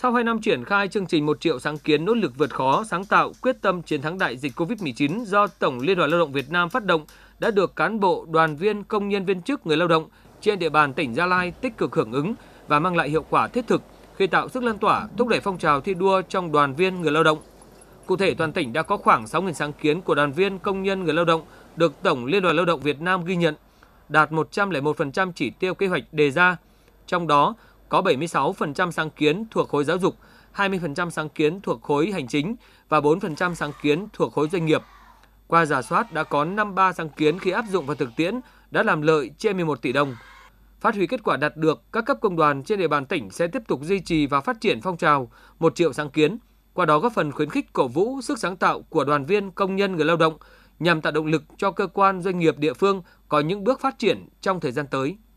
Sau 2 năm triển khai chương trình 1 triệu sáng kiến nỗ lực vượt khó, sáng tạo, quyết tâm chiến thắng đại dịch COVID-19 do Tổng Liên đoàn Lao động Việt Nam phát động đã được cán bộ, đoàn viên, công nhân viên chức, người lao động trên địa bàn tỉnh Gia Lai tích cực hưởng ứng và mang lại hiệu quả thiết thực khi tạo sức lan tỏa, thúc đẩy phong trào thi đua trong đoàn viên người lao động. Cụ thể, toàn tỉnh đã có khoảng 6.000 sáng kiến của đoàn viên công nhân người lao động được Tổng Liên đoàn Lao động Việt Nam ghi nhận, đạt 101% chỉ tiêu kế hoạch đề ra. Trong đó, có 76% sáng kiến thuộc khối giáo dục, 20% sáng kiến thuộc khối hành chính và 4% sáng kiến thuộc khối doanh nghiệp. Qua giả soát đã có 53 sáng kiến khi áp dụng vào thực tiễn đã làm lợi trên 11 tỷ đồng. Phát huy kết quả đạt được, các cấp công đoàn trên địa bàn tỉnh sẽ tiếp tục duy trì và phát triển phong trào một triệu sáng kiến, qua đó góp phần khuyến khích cổ vũ sức sáng tạo của đoàn viên công nhân người lao động nhằm tạo động lực cho cơ quan doanh nghiệp địa phương có những bước phát triển trong thời gian tới.